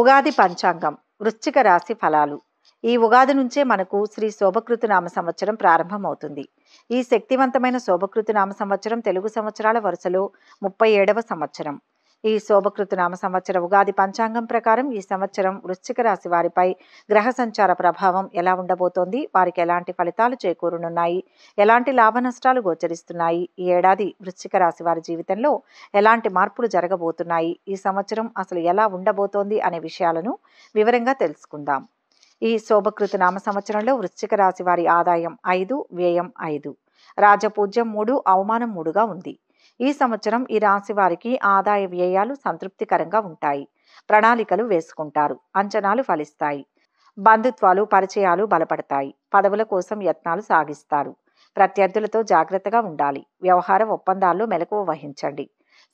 ఉగాది పంచాంగం వృశ్చిక రాశి ఫలాలు ఈ ఉగాది నుంచే మనకు శ్రీ శోభకృతునామ సంవత్సరం ప్రారంభమవుతుంది ఈ శక్తివంతమైన శోభకృతునామ సంవత్సరం తెలుగు సంవత్సరాల వరుసలో ముప్పై ఏడవ సంవత్సరం ఈ శోభకృతు నామ సంవత్సర ఉగాది పంచాంగం ప్రకారం ఈ సంవత్సరం వృశ్చిక రాశి వారిపై గ్రహ సంచార ప్రభావం ఎలా ఉండబోతోంది వారికి ఎలాంటి ఫలితాలు చేకూరునున్నాయి ఎలాంటి లాభ నష్టాలు గోచరిస్తున్నాయి ఈ ఏడాది వృశ్చిక రాశి వారి జీవితంలో ఎలాంటి మార్పులు జరగబోతున్నాయి ఈ సంవత్సరం అసలు ఎలా ఉండబోతోంది అనే విషయాలను వివరంగా తెలుసుకుందాం ఈ శోభకృత నామ సంవత్సరంలో వృశ్చిక రాశి వారి ఆదాయం ఐదు వ్యయం ఐదు రాజపూజ్యం మూడు అవమానం మూడుగా ఉంది ఈ సంవత్సరం ఈ రాశి వారికి ఆదాయ వ్యయాలు సంతృప్తికరంగా ఉంటాయి ప్రణాళికలు వేసుకుంటారు అంచనాలు ఫలిస్తాయి బంధుత్వాలు పరిచయాలు బలపడతాయి పదవుల కోసం యత్నాలు సాగిస్తారు ప్రత్యర్థులతో జాగ్రత్తగా ఉండాలి వ్యవహార ఒప్పందాల్లో మెలకువ వహించండి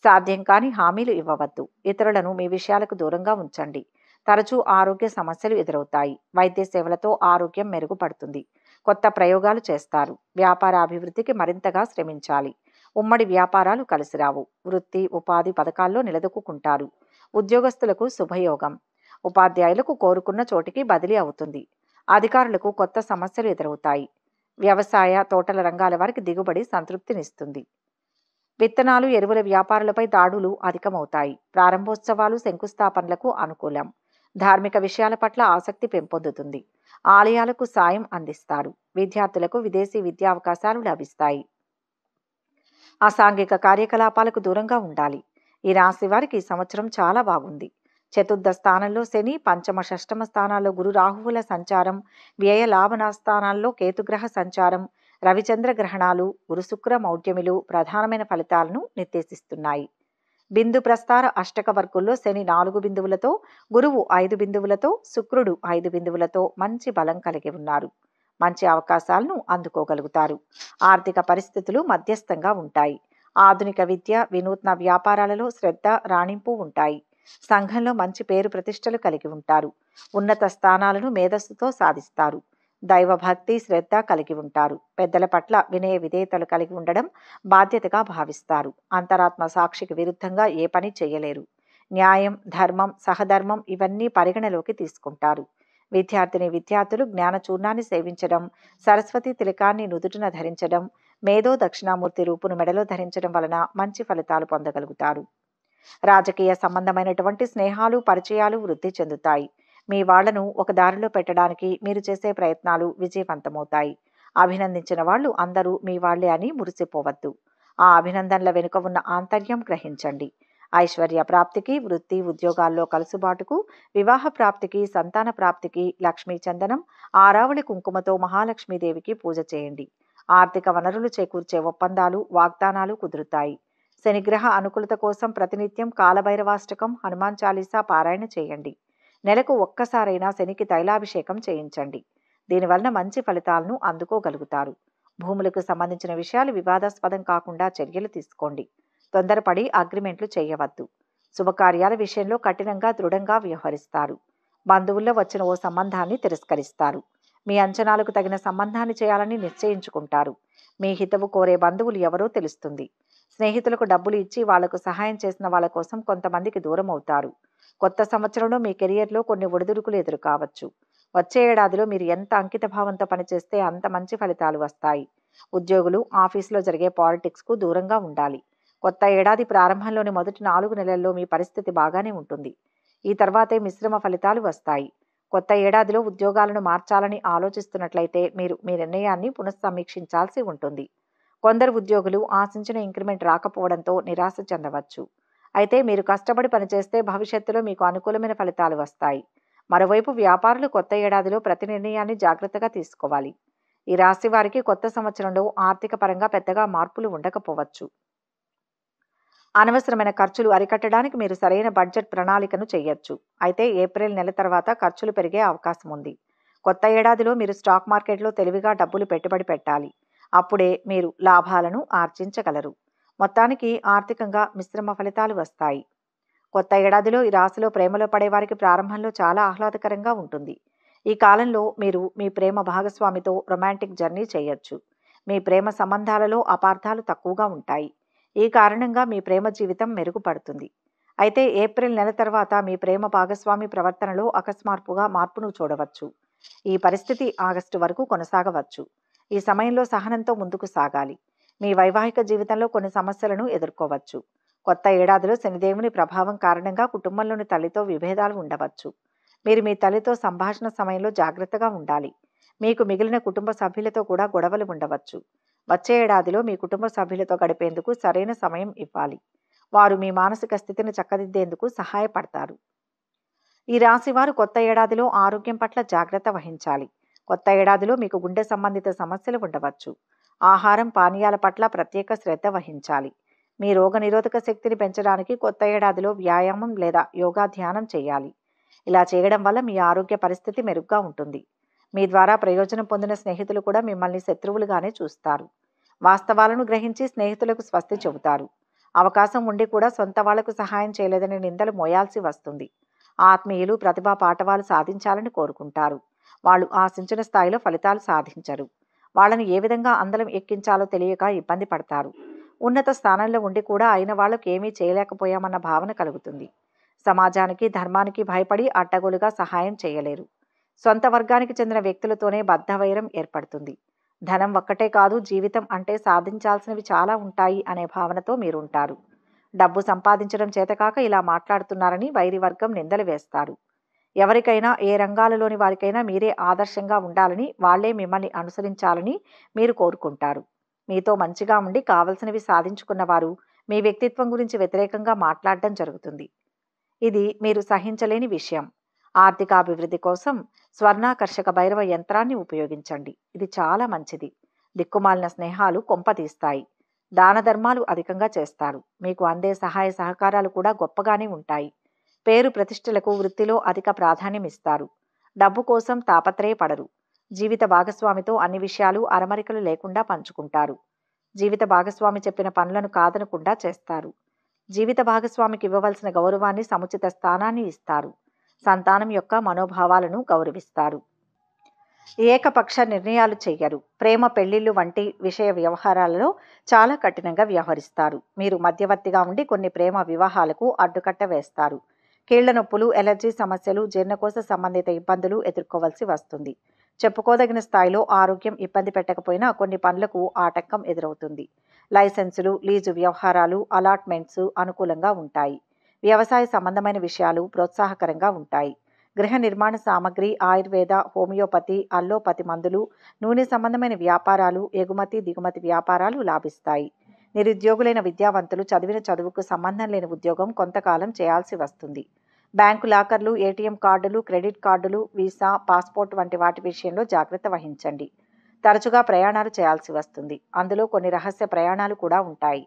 సాధ్యం కాని హామీలు ఇవ్వవద్దు ఇతరులను మీ విషయాలకు దూరంగా ఉంచండి తరచూ ఆరోగ్య సమస్యలు ఎదురవుతాయి వైద్య సేవలతో ఆరోగ్యం మెరుగుపడుతుంది కొత్త ప్రయోగాలు చేస్తారు వ్యాపార అభివృద్ధికి మరింతగా శ్రమించాలి ఉమ్మడి వ్యాపారాలు కలిసిరావు వృత్తి ఉపాధి పథకాల్లో నిలదొక్కుంటారు ఉద్యోగస్తులకు శుభయోగం ఉపాధ్యాయులకు కోరుకున్న చోటికి బదిలీ అవుతుంది అధికారులకు కొత్త సమస్యలు ఎదురవుతాయి వ్యవసాయ తోటల రంగాల వారికి దిగుబడి సంతృప్తినిస్తుంది విత్తనాలు ఎరువుల వ్యాపారులపై దాడులు అధికమవుతాయి ప్రారంభోత్సవాలు శంకుస్థాపనలకు అనుకూలం ధార్మిక విషయాల పట్ల ఆసక్తి పెంపొందుతుంది ఆలయాలకు సాయం అందిస్తారు విద్యార్థులకు విదేశీ విద్యా అవకాశాలు లభిస్తాయి అసాంఘిక కార్యకలాపాలకు దూరంగా ఉండాలి ఈ రాశి వారికి ఈ సంవత్సరం చాలా బాగుంది చతుర్థ స్థానంలో శని పంచమ షష్టమ స్థానాల్లో గురు రాహువుల సంచారం వ్యయ లాభన స్థానాల్లో కేతుగ్రహ సంచారం రవిచంద్ర గ్రహణాలు గురు శుక్ర మౌఢ్యములు ప్రధానమైన ఫలితాలను నిర్దేశిస్తున్నాయి బిందు ప్రస్తార అష్టక వర్గుల్లో శని నాలుగు బిందువులతో గురువు ఐదు బిందువులతో శుక్రుడు ఐదు బిందువులతో మంచి బలం కలిగి ఉన్నారు మంచి అవకాశాలను అందుకోగలుగుతారు ఆర్థిక పరిస్థితులు మధ్యస్థంగా ఉంటాయి ఆధునిక విద్య వినూత్న వ్యాపారాలలో శ్రద్ధ రాణింపు ఉంటాయి సంఘంలో మంచి పేరు ప్రతిష్టలు కలిగి ఉంటారు ఉన్నత స్థానాలను మేధస్సుతో సాధిస్తారు దైవభక్తి శ్రద్ధ కలిగి ఉంటారు పెద్దల పట్ల వినయ విధేయతలు కలిగి ఉండడం బాధ్యతగా భావిస్తారు అంతరాత్మ సాక్షికి విరుద్ధంగా ఏ పని చేయలేరు న్యాయం ధర్మం సహధర్మం ఇవన్నీ పరిగణలోకి తీసుకుంటారు విద్యార్థిని విద్యార్థులు జ్ఞానచూర్ణాన్ని సేవించడం సరస్వతి తిలకాన్ని నుదుటిన ధరించడం మేధో దక్షిణామూర్తి రూపును మెడలో ధరించడం వలన మంచి ఫలితాలు పొందగలుగుతారు రాజకీయ సంబంధమైనటువంటి స్నేహాలు పరిచయాలు వృద్ధి చెందుతాయి మీ వాళ్లను ఒక దారిలో పెట్టడానికి మీరు చేసే ప్రయత్నాలు విజయవంతమవుతాయి అభినందించిన వాళ్ళు అందరూ మీ వాళ్లే అని మురిసిపోవద్దు ఆ అభినందనల వెనుక ఉన్న ఆంతర్యం గ్రహించండి ఐశ్వర్య ప్రాప్తికి వృత్తి ఉద్యోగాల్లో కలుసుబాటుకు వివాహ ప్రాప్తికి సంతాన ప్రాప్తికి లక్ష్మీ చందనం ఆరావళి కుంకుమతో మహాలక్ష్మీదేవికి పూజ చేయండి ఆర్థిక వనరులు చేకూర్చే ఒప్పందాలు వాగ్దానాలు కుదురుతాయి శనిగ్రహ అనుకూలత కోసం ప్రతినిత్యం కాలభైరవాష్టకం హనుమాన్ చాలీసా పారాయణ చేయండి నెలకు ఒక్కసారైనా శనికి తైలాభిషేకం చేయించండి దీనివలన మంచి ఫలితాలను అందుకోగలుగుతారు భూములకు సంబంధించిన విషయాలు వివాదాస్పదం కాకుండా చర్యలు తీసుకోండి తొందరపడి అగ్రిమెంట్లు చేయవద్దు శుభకార్యాల విషయంలో కఠినంగా దృఢంగా వ్యవహరిస్తారు బంధువుల్లో వచ్చిన ఓ సంబంధాన్ని తిరస్కరిస్తారు మీ అంచనాలకు తగిన సంబంధాన్ని చేయాలని నిశ్చయించుకుంటారు మీ హితవు కోరే బంధువులు ఎవరో తెలుస్తుంది స్నేహితులకు డబ్బులు ఇచ్చి వాళ్లకు సహాయం చేసిన వాళ్ళ కోసం కొంతమందికి దూరం అవుతారు కొత్త సంవత్సరంలో మీ కెరియర్లో కొన్ని ఒడిదుడుకులు ఎదురు కావచ్చు వచ్చే ఏడాదిలో మీరు ఎంత అంకిత భావంతో పనిచేస్తే అంత మంచి ఫలితాలు వస్తాయి ఉద్యోగులు ఆఫీసులో జరిగే పాలిటిక్స్కు దూరంగా ఉండాలి కొత్త ఏడాది ప్రారంభంలోని మొదటి నాలుగు నెలల్లో మీ పరిస్థితి బాగానే ఉంటుంది ఈ తర్వాతే మిశ్రమ ఫలితాలు వస్తాయి కొత్త ఏడాదిలో ఉద్యోగాలను మార్చాలని ఆలోచిస్తున్నట్లయితే మీరు మీ నిర్ణయాన్ని పునఃసమీక్షించాల్సి ఉంటుంది కొందరు ఉద్యోగులు ఆశించిన ఇంక్రిమెంట్ రాకపోవడంతో నిరాశ చెందవచ్చు అయితే మీరు కష్టపడి పనిచేస్తే భవిష్యత్తులో మీకు అనుకూలమైన ఫలితాలు వస్తాయి మరోవైపు వ్యాపారులు కొత్త ఏడాదిలో ప్రతి నిర్ణయాన్ని జాగ్రత్తగా తీసుకోవాలి ఈ రాశి వారికి కొత్త సంవత్సరంలో ఆర్థిక పరంగా పెద్దగా మార్పులు ఉండకపోవచ్చు అనవసరమైన ఖర్చులు అరికట్టడానికి మీరు సరైన బడ్జెట్ ప్రణాళికను చేయొచ్చు అయితే ఏప్రిల్ నెల తర్వాత ఖర్చులు పెరిగే అవకాశం ఉంది కొత్త ఏడాదిలో మీరు స్టాక్ మార్కెట్లో తెలివిగా డబ్బులు పెట్టుబడి పెట్టాలి అప్పుడే మీరు లాభాలను ఆర్జించగలరు మొత్తానికి ఆర్థికంగా మిశ్రమ ఫలితాలు వస్తాయి కొత్త ఏడాదిలో ఈ రాశిలో ప్రేమలో పడేవారికి ప్రారంభంలో చాలా ఆహ్లాదకరంగా ఉంటుంది ఈ కాలంలో మీరు మీ ప్రేమ భాగస్వామితో రొమాంటిక్ జర్నీ చేయొచ్చు మీ ప్రేమ సంబంధాలలో అపార్థాలు తక్కువగా ఉంటాయి ఈ కారణంగా మీ ప్రేమ జీవితం మెరుగుపడుతుంది అయితే ఏప్రిల్ నెల తర్వాత మీ ప్రేమ భాగస్వామి ప్రవర్తనలో అకస్మాత్తుగా మార్పును చూడవచ్చు ఈ పరిస్థితి ఆగస్టు వరకు కొనసాగవచ్చు ఈ సమయంలో సహనంతో ముందుకు సాగాలి మీ వైవాహిక జీవితంలో కొన్ని సమస్యలను ఎదుర్కోవచ్చు కొత్త ఏడాదిలో శనిదేవుని ప్రభావం కారణంగా కుటుంబంలోని తల్లితో విభేదాలు ఉండవచ్చు మీరు మీ తల్లితో సంభాషణ సమయంలో జాగ్రత్తగా ఉండాలి మీకు మిగిలిన కుటుంబ సభ్యులతో కూడా గొడవలు ఉండవచ్చు వచ్చే ఏడాదిలో మీ కుటుంబ సభ్యులతో గడిపేందుకు సరైన సమయం ఇవ్వాలి వారు మీ మానసిక స్థితిని చక్కదిద్దేందుకు సహాయపడతారు ఈ రాశి వారు కొత్త ఏడాదిలో ఆరోగ్యం పట్ల జాగ్రత్త వహించాలి కొత్త ఏడాదిలో మీకు గుండె సంబంధిత సమస్యలు ఉండవచ్చు ఆహారం పానీయాల పట్ల ప్రత్యేక శ్రద్ధ వహించాలి మీ రోగనిరోధక శక్తిని పెంచడానికి కొత్త ఏడాదిలో వ్యాయామం లేదా యోగా ధ్యానం చేయాలి ఇలా చేయడం వల్ల మీ ఆరోగ్య పరిస్థితి మెరుగ్గా ఉంటుంది మీ ద్వారా ప్రయోజనం పొందిన స్నేహితులు కూడా మిమ్మల్ని శత్రువులుగానే చూస్తారు వాస్తవాలను గ్రహించి స్నేహితులకు స్వస్తి చెబుతారు అవకాశం ఉండి కూడా సొంత వాళ్లకు సహాయం చేయలేదని నిందలు మోయాల్సి వస్తుంది ఆత్మీయులు ప్రతిభా పాఠవాలు సాధించాలని కోరుకుంటారు వాళ్ళు ఆశించిన స్థాయిలో ఫలితాలు సాధించరు వాళ్ళని ఏ విధంగా అందలం ఎక్కించాలో తెలియక ఇబ్బంది పడతారు ఉన్నత స్థానంలో ఉండి కూడా అయిన వాళ్ళకు ఏమీ చేయలేకపోయామన్న భావన కలుగుతుంది సమాజానికి ధర్మానికి భయపడి అడ్డగోలుగా సహాయం చేయలేరు సొంత వర్గానికి చెందిన వ్యక్తులతోనే బద్ధవైరం ఏర్పడుతుంది ధనం ఒక్కటే కాదు జీవితం అంటే సాధించాల్సినవి చాలా ఉంటాయి అనే భావనతో మీరు ఉంటారు డబ్బు సంపాదించడం చేతకాక ఇలా మాట్లాడుతున్నారని వైరి వర్గం నిందలు వేస్తారు ఎవరికైనా ఏ రంగాలలోని వారికైనా మీరే ఆదర్శంగా ఉండాలని వాళ్లే మిమ్మల్ని అనుసరించాలని మీరు కోరుకుంటారు మీతో మంచిగా ఉండి కావలసినవి సాధించుకున్న వారు మీ వ్యక్తిత్వం గురించి వ్యతిరేకంగా మాట్లాడడం జరుగుతుంది ఇది మీరు సహించలేని విషయం ఆర్థికాభివృద్ధి కోసం స్వర్ణాకర్షక భైరవ యంత్రాన్ని ఉపయోగించండి ఇది చాలా మంచిది దిక్కుమాలిన స్నేహాలు కొంపతీస్తాయి దాన ధర్మాలు అధికంగా చేస్తారు మీకు అందే సహాయ సహకారాలు కూడా గొప్పగానే ఉంటాయి పేరు ప్రతిష్టలకు వృత్తిలో అధిక ప్రాధాన్యం ఇస్తారు డబ్బు కోసం తాపత్రయపడరు జీవిత భాగస్వామితో అన్ని విషయాలు అరమరికలు లేకుండా పంచుకుంటారు జీవిత భాగస్వామి చెప్పిన పనులను కాదనకుండా చేస్తారు జీవిత భాగస్వామికి ఇవ్వవలసిన గౌరవాన్ని సముచిత స్థానాన్ని ఇస్తారు సంతానం యొక్క మనోభావాలను గౌరవిస్తారు ఏకపక్ష నిర్ణయాలు చెయ్యరు ప్రేమ పెళ్లిళ్ళు వంటి విషయ వ్యవహారాలలో చాలా కఠినంగా వ్యవహరిస్తారు మీరు మధ్యవర్తిగా ఉండి కొన్ని ప్రేమ వివాహాలకు అడ్డుకట్ట వేస్తారు కీళ్ల నొప్పులు ఎలర్జీ సమస్యలు జీర్ణకోశ సంబంధిత ఇబ్బందులు ఎదుర్కోవలసి వస్తుంది చెప్పుకోదగిన స్థాయిలో ఆరోగ్యం ఇబ్బంది పెట్టకపోయినా కొన్ని పనులకు ఆటంకం ఎదురవుతుంది లైసెన్సులు లీజు వ్యవహారాలు అలాట్మెంట్స్ అనుకూలంగా ఉంటాయి వ్యవసాయ సంబంధమైన విషయాలు ప్రోత్సాహకరంగా ఉంటాయి గృహ నిర్మాణ సామగ్రి ఆయుర్వేద హోమియోపతి అల్లోపతి మందులు నూనె సంబంధమైన వ్యాపారాలు ఎగుమతి దిగుమతి వ్యాపారాలు లాభిస్తాయి నిరుద్యోగులైన విద్యావంతులు చదివిన చదువుకు సంబంధం లేని ఉద్యోగం కొంతకాలం చేయాల్సి వస్తుంది బ్యాంకు లాకర్లు ఏటీఎం కార్డులు క్రెడిట్ కార్డులు వీసా పాస్పోర్ట్ వంటి వాటి విషయంలో జాగ్రత్త వహించండి తరచుగా ప్రయాణాలు చేయాల్సి వస్తుంది అందులో కొన్ని రహస్య ప్రయాణాలు కూడా ఉంటాయి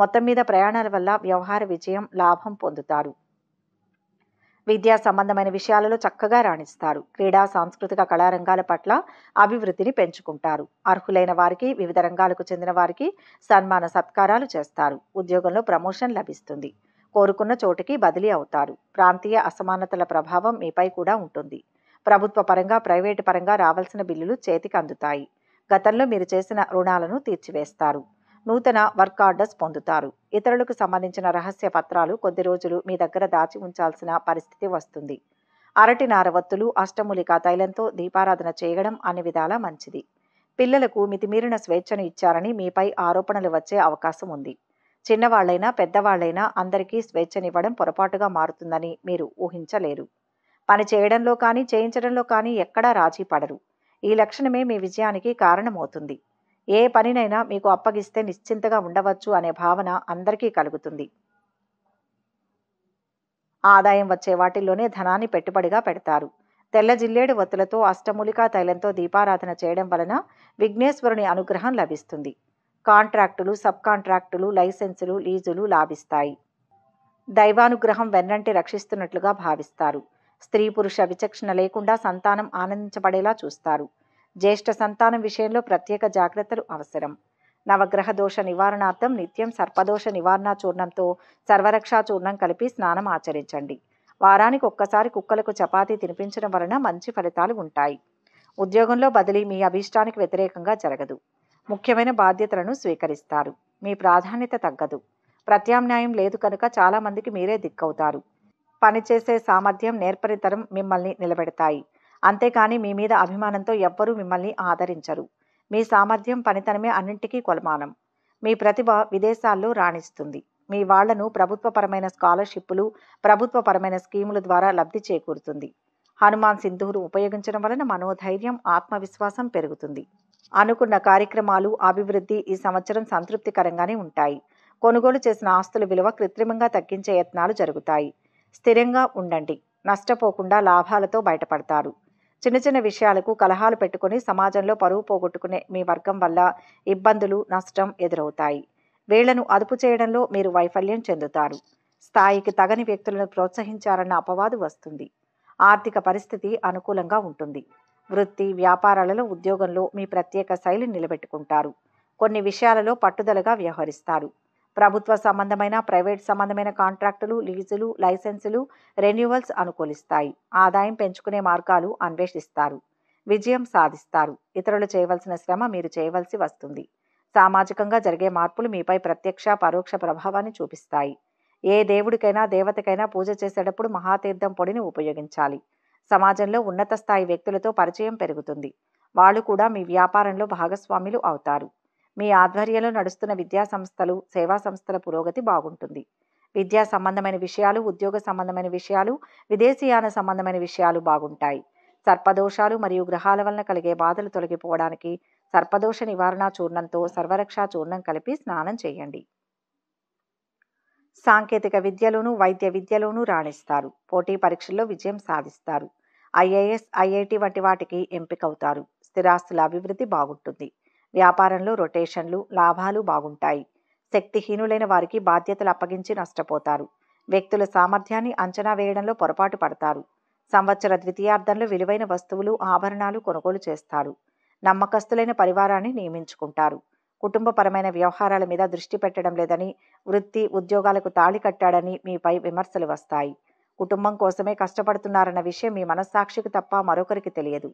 మొత్తం మీద ప్రయాణాల వల్ల వ్యవహార విజయం లాభం పొందుతారు విద్యా సంబంధమైన విషయాలలో చక్కగా రాణిస్తారు క్రీడా సాంస్కృతిక కళారంగాల పట్ల అభివృద్ధిని పెంచుకుంటారు అర్హులైన వారికి వివిధ రంగాలకు చెందిన వారికి సన్మాన సత్కారాలు చేస్తారు ఉద్యోగంలో ప్రమోషన్ లభిస్తుంది కోరుకున్న చోటికి బదిలీ అవుతారు ప్రాంతీయ అసమానతల ప్రభావం మీపై కూడా ఉంటుంది ప్రభుత్వ పరంగా ప్రైవేటు పరంగా రావాల్సిన బిల్లులు చేతికి అందుతాయి గతంలో మీరు చేసిన రుణాలను తీర్చివేస్తారు నూతన వర్క్ ఆర్డర్స్ పొందుతారు ఇతరులకు సంబంధించిన రహస్య పత్రాలు కొద్ది రోజులు మీ దగ్గర దాచి ఉంచాల్సిన పరిస్థితి వస్తుంది అరటి నారవత్తులు అష్టమూలిక తైలంతో దీపారాధన చేయడం అన్ని విధాలా మంచిది పిల్లలకు మితిమీరిన స్వేచ్ఛను ఇచ్చారని మీపై ఆరోపణలు వచ్చే అవకాశం ఉంది చిన్నవాళ్లైనా పెద్దవాళ్లైనా అందరికీ స్వేచ్ఛనివ్వడం పొరపాటుగా మారుతుందని మీరు ఊహించలేరు పని చేయడంలో కానీ చేయించడంలో కానీ ఎక్కడా రాజీ పడరు ఈ లక్షణమే మీ విజయానికి కారణమవుతుంది ఏ పనినైనా మీకు అప్పగిస్తే నిశ్చింతగా ఉండవచ్చు అనే భావన అందరికీ కలుగుతుంది ఆదాయం వచ్చే వాటిల్లోనే ధనాన్ని పెట్టుబడిగా పెడతారు తెల్ల జిల్లేడు ఒత్తులతో అష్టమూలికా తైలంతో దీపారాధన చేయడం వలన విఘ్నేశ్వరుని అనుగ్రహం లభిస్తుంది కాంట్రాక్టులు సబ్ కాంట్రాక్టులు లైసెన్సులు లీజులు లాభిస్తాయి దైవానుగ్రహం వెన్నంటి రక్షిస్తున్నట్లుగా భావిస్తారు స్త్రీ పురుష విచక్షణ లేకుండా సంతానం ఆనందించబడేలా చూస్తారు జ్యేష్ఠ సంతానం విషయంలో ప్రత్యేక జాగ్రత్తలు అవసరం నవగ్రహ దోష నివారణార్థం నిత్యం సర్పదోష నివారణ చూర్ణంతో సర్వరక్షా చూర్ణం కలిపి స్నానం ఆచరించండి వారానికి ఒక్కసారి కుక్కలకు చపాతీ తినిపించడం వలన మంచి ఫలితాలు ఉంటాయి ఉద్యోగంలో బదిలీ మీ అభీష్టానికి వ్యతిరేకంగా జరగదు ముఖ్యమైన బాధ్యతలను స్వీకరిస్తారు మీ ప్రాధాన్యత తగ్గదు ప్రత్యామ్నాయం లేదు కనుక చాలామందికి మీరే దిక్కవుతారు పనిచేసే సామర్థ్యం నేర్పరితరం మిమ్మల్ని నిలబెడతాయి అంతేకాని మీ మీద అభిమానంతో ఎవ్వరూ మిమ్మల్ని ఆదరించరు మీ సామర్థ్యం పనితనమే అన్నింటికీ కొలమానం మీ ప్రతిభ విదేశాల్లో రాణిస్తుంది మీ వాళ్లను ప్రభుత్వపరమైన స్కాలర్షిప్పులు ప్రభుత్వపరమైన స్కీముల ద్వారా లబ్ధి చేకూరుతుంది హనుమాన్ సింధువులు ఉపయోగించడం వలన మనోధైర్యం ఆత్మవిశ్వాసం పెరుగుతుంది అనుకున్న కార్యక్రమాలు అభివృద్ధి ఈ సంవత్సరం సంతృప్తికరంగానే ఉంటాయి కొనుగోలు చేసిన ఆస్తుల విలువ కృత్రిమంగా తగ్గించే యత్నాలు జరుగుతాయి స్థిరంగా ఉండండి నష్టపోకుండా లాభాలతో బయటపడతారు చిన్న చిన్న విషయాలకు కలహాలు పెట్టుకుని సమాజంలో పరువు పోగొట్టుకునే మీ వర్గం వల్ల ఇబ్బందులు నష్టం ఎదురవుతాయి వీళ్లను అదుపు చేయడంలో మీరు వైఫల్యం చెందుతారు స్థాయికి తగని వ్యక్తులను ప్రోత్సహించారన్న అపవాదు వస్తుంది ఆర్థిక పరిస్థితి అనుకూలంగా ఉంటుంది వృత్తి వ్యాపారాలలో ఉద్యోగంలో మీ ప్రత్యేక శైలి నిలబెట్టుకుంటారు కొన్ని విషయాలలో పట్టుదలగా వ్యవహరిస్తారు ప్రభుత్వ సంబంధమైన ప్రైవేట్ సంబంధమైన కాంట్రాక్టులు లీజులు లైసెన్సులు రెన్యువల్స్ అనుకూలిస్తాయి ఆదాయం పెంచుకునే మార్గాలు అన్వేషిస్తారు విజయం సాధిస్తారు ఇతరులు చేయవలసిన శ్రమ మీరు చేయవలసి వస్తుంది సామాజికంగా జరిగే మార్పులు మీపై ప్రత్యక్ష పరోక్ష ప్రభావాన్ని చూపిస్తాయి ఏ దేవుడికైనా దేవతకైనా పూజ చేసేటప్పుడు మహాతీర్థం పొడిని ఉపయోగించాలి సమాజంలో ఉన్నత స్థాయి వ్యక్తులతో పరిచయం పెరుగుతుంది వాళ్ళు కూడా మీ వ్యాపారంలో భాగస్వాములు అవుతారు మీ ఆధ్వర్యంలో నడుస్తున్న విద్యా సంస్థలు సేవా సంస్థల పురోగతి బాగుంటుంది విద్యా సంబంధమైన విషయాలు ఉద్యోగ సంబంధమైన విషయాలు విదేశీయాన సంబంధమైన విషయాలు బాగుంటాయి సర్పదోషాలు మరియు గ్రహాల వలన కలిగే బాధలు తొలగిపోవడానికి సర్పదోష నివారణ చూర్ణంతో సర్వరక్ష చూర్ణం కలిపి స్నానం చేయండి సాంకేతిక విద్యలోను వైద్య విద్యలోను రాణిస్తారు పోటీ పరీక్షల్లో విజయం సాధిస్తారు ఐఏఎస్ ఐఐటి వంటి వాటికి ఎంపికవుతారు స్థిరాస్తుల అభివృద్ధి బాగుంటుంది వ్యాపారంలో రొటేషన్లు లాభాలు బాగుంటాయి శక్తిహీనులైన వారికి బాధ్యతలు అప్పగించి నష్టపోతారు వ్యక్తుల సామర్థ్యాన్ని అంచనా వేయడంలో పొరపాటు పడతారు సంవత్సర ద్వితీయార్థంలో విలువైన వస్తువులు ఆభరణాలు కొనుగోలు చేస్తారు నమ్మకస్తులైన పరివారాన్ని నియమించుకుంటారు కుటుంబపరమైన వ్యవహారాల మీద దృష్టి పెట్టడం లేదని వృత్తి ఉద్యోగాలకు తాళి కట్టాడని మీపై విమర్శలు వస్తాయి కుటుంబం కోసమే కష్టపడుతున్నారన్న విషయం మీ మనస్సాక్షికి తప్ప మరొకరికి తెలియదు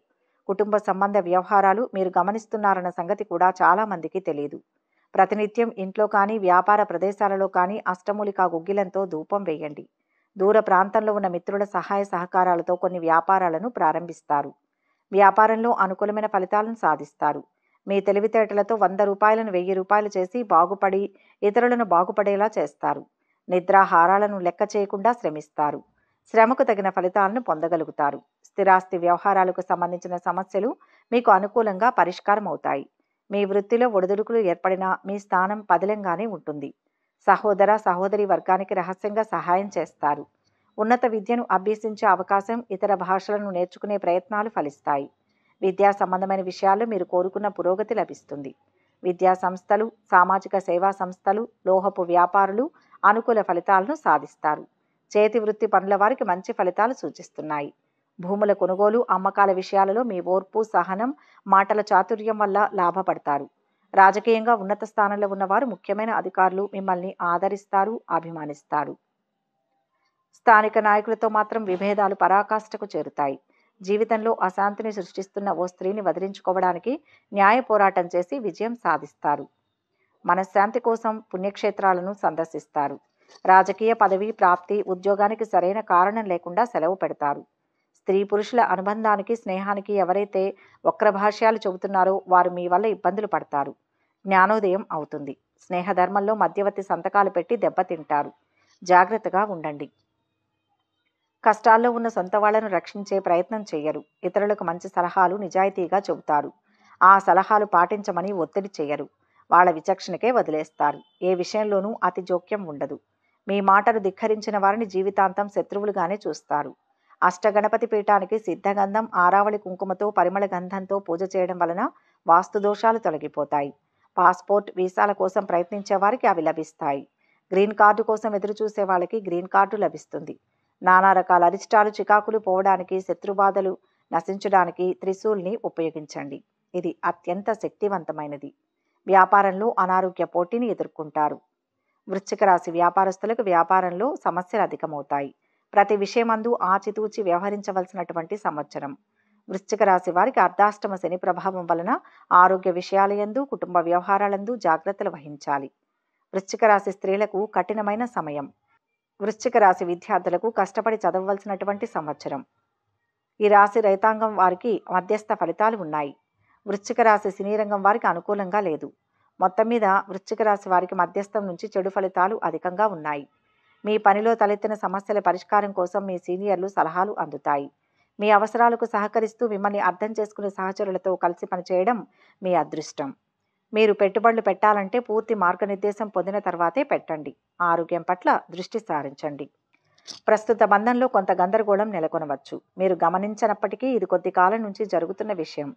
కుటుంబ సంబంధ వ్యవహారాలు మీరు గమనిస్తున్నారన్న సంగతి కూడా చాలామందికి తెలియదు ప్రతినిత్యం ఇంట్లో కానీ వ్యాపార ప్రదేశాలలో కానీ అష్టమూలికా గుగ్గిలంతో ధూపం వేయండి దూర ప్రాంతంలో ఉన్న మిత్రుల సహాయ సహకారాలతో కొన్ని వ్యాపారాలను ప్రారంభిస్తారు వ్యాపారంలో అనుకూలమైన ఫలితాలను సాధిస్తారు మీ తెలివితేటలతో వంద రూపాయలను వెయ్యి రూపాయలు చేసి బాగుపడి ఇతరులను బాగుపడేలా చేస్తారు నిద్రాహారాలను లెక్క చేయకుండా శ్రమిస్తారు శ్రమకు తగిన ఫలితాలను పొందగలుగుతారు స్థిరాస్తి వ్యవహారాలకు సంబంధించిన సమస్యలు మీకు అనుకూలంగా పరిష్కారం అవుతాయి మీ వృత్తిలో ఒడిదుడుకులు ఏర్పడినా మీ స్థానం పదిలంగానే ఉంటుంది సహోదర సహోదరి వర్గానికి రహస్యంగా సహాయం చేస్తారు ఉన్నత విద్యను అభ్యసించే అవకాశం ఇతర భాషలను నేర్చుకునే ప్రయత్నాలు ఫలిస్తాయి విద్యా సంబంధమైన విషయాల్లో మీరు కోరుకున్న పురోగతి లభిస్తుంది విద్యా సంస్థలు సామాజిక సేవా సంస్థలు లోహపు వ్యాపారులు అనుకూల ఫలితాలను సాధిస్తారు చేతి వృత్తి పనుల వారికి మంచి ఫలితాలు సూచిస్తున్నాయి భూముల కొనుగోలు అమ్మకాల విషయాలలో మీ ఓర్పు సహనం మాటల చాతుర్యం వల్ల లాభపడతారు రాజకీయంగా ఉన్నత స్థానంలో ఉన్నవారు ముఖ్యమైన అధికారులు మిమ్మల్ని ఆదరిస్తారు అభిమానిస్తారు స్థానిక నాయకులతో మాత్రం విభేదాలు పరాకాష్ఠకు చేరుతాయి జీవితంలో అశాంతిని సృష్టిస్తున్న ఓ స్త్రీని వదిలించుకోవడానికి న్యాయ పోరాటం చేసి విజయం సాధిస్తారు మనశ్శాంతి కోసం పుణ్యక్షేత్రాలను సందర్శిస్తారు రాజకీయ పదవి ప్రాప్తి ఉద్యోగానికి సరైన కారణం లేకుండా సెలవు పెడతారు స్త్రీ పురుషుల అనుబంధానికి స్నేహానికి ఎవరైతే వక్రభాష్యాలు చెబుతున్నారో వారు మీ వల్ల ఇబ్బందులు పడతారు జ్ఞానోదయం అవుతుంది స్నేహధర్మంలో మధ్యవర్తి సంతకాలు పెట్టి దెబ్బతింటారు జాగ్రత్తగా ఉండండి కష్టాల్లో ఉన్న సొంత వాళ్లను రక్షించే ప్రయత్నం చేయరు ఇతరులకు మంచి సలహాలు నిజాయితీగా చెబుతారు ఆ సలహాలు పాటించమని ఒత్తిడి చేయరు వాళ్ళ విచక్షణకే వదిలేస్తారు ఏ విషయంలోనూ అతి జోక్యం ఉండదు మీ మాటను ధిక్కరించిన వారిని జీవితాంతం శత్రువులుగానే చూస్తారు అష్టగణపతి పీఠానికి సిద్ధగంధం ఆరావళి కుంకుమతో పరిమళ గంధంతో పూజ చేయడం వలన వాస్తు దోషాలు తొలగిపోతాయి పాస్పోర్ట్ వీసాల కోసం ప్రయత్నించే వారికి అవి లభిస్తాయి గ్రీన్ కార్డు కోసం ఎదురు చూసే వాళ్ళకి గ్రీన్ కార్డు లభిస్తుంది నానా రకాల అరిష్టాలు చికాకులు పోవడానికి శత్రుబాధలు నశించడానికి త్రిశూల్ని ఉపయోగించండి ఇది అత్యంత శక్తివంతమైనది వ్యాపారంలో అనారోగ్య పోటీని ఎదుర్కొంటారు వృశ్చిక రాశి వ్యాపారస్తులకు వ్యాపారంలో సమస్యలు అధికమవుతాయి ప్రతి విషయమందు ఆచితూచి వ్యవహరించవలసినటువంటి సంవత్సరం వృశ్చిక రాశి వారికి అర్ధాష్టమ శని ప్రభావం వలన ఆరోగ్య విషయాలయందు కుటుంబ వ్యవహారాలందు జాగ్రత్తలు వహించాలి వృశ్చిక రాశి స్త్రీలకు కఠినమైన సమయం వృశ్చిక రాశి విద్యార్థులకు కష్టపడి చదవవలసినటువంటి సంవత్సరం ఈ రాశి రైతాంగం వారికి మధ్యస్థ ఫలితాలు ఉన్నాయి వృశ్చిక రాశి సినీ రంగం వారికి అనుకూలంగా లేదు మొత్తం మీద వృశ్చిక రాశి వారికి మధ్యస్థం నుంచి చెడు ఫలితాలు అధికంగా ఉన్నాయి మీ పనిలో తలెత్తిన సమస్యల పరిష్కారం కోసం మీ సీనియర్లు సలహాలు అందుతాయి మీ అవసరాలకు సహకరిస్తూ మిమ్మల్ని అర్థం చేసుకునే సహచరులతో కలిసి పనిచేయడం మీ అదృష్టం మీరు పెట్టుబడులు పెట్టాలంటే పూర్తి మార్గనిర్దేశం పొందిన తర్వాతే పెట్టండి ఆరోగ్యం పట్ల దృష్టి సారించండి ప్రస్తుత బంధంలో కొంత గందరగోళం నెలకొనవచ్చు మీరు గమనించినప్పటికీ ఇది కొద్ది కాలం నుంచి జరుగుతున్న విషయం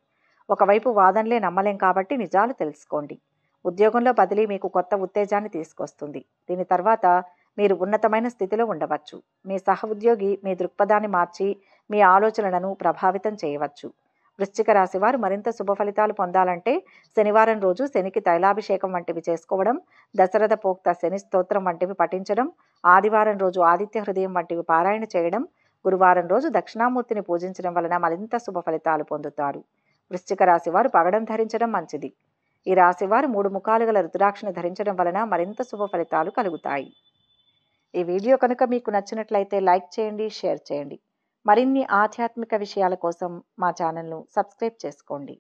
ఒకవైపు వాదనలే నమ్మలేం కాబట్టి నిజాలు తెలుసుకోండి ఉద్యోగంలో బదిలీ మీకు కొత్త ఉత్తేజాన్ని తీసుకొస్తుంది దీని తర్వాత మీరు ఉన్నతమైన స్థితిలో ఉండవచ్చు మీ సహ ఉద్యోగి మీ దృక్పథాన్ని మార్చి మీ ఆలోచనలను ప్రభావితం చేయవచ్చు వృశ్చిక రాశి వారు మరింత శుభ ఫలితాలు పొందాలంటే శనివారం రోజు శనికి తైలాభిషేకం వంటివి చేసుకోవడం దశరథ పోక్త శని స్తోత్రం వంటివి పఠించడం ఆదివారం రోజు ఆదిత్య హృదయం వంటివి పారాయణ చేయడం గురువారం రోజు దక్షిణామూర్తిని పూజించడం వలన మరింత శుభ ఫలితాలు పొందుతారు వృశ్చిక రాశి వారు పగడం ధరించడం మంచిది ఈ రాశివారు మూడు ముఖాలు గల రుద్రాక్షను ధరించడం వలన మరింత శుభ ఫలితాలు కలుగుతాయి ఈ వీడియో కనుక మీకు నచ్చినట్లయితే లైక్ చేయండి షేర్ చేయండి మరిన్ని ఆధ్యాత్మిక విషయాల కోసం మా ఛానల్ను సబ్స్క్రైబ్ చేసుకోండి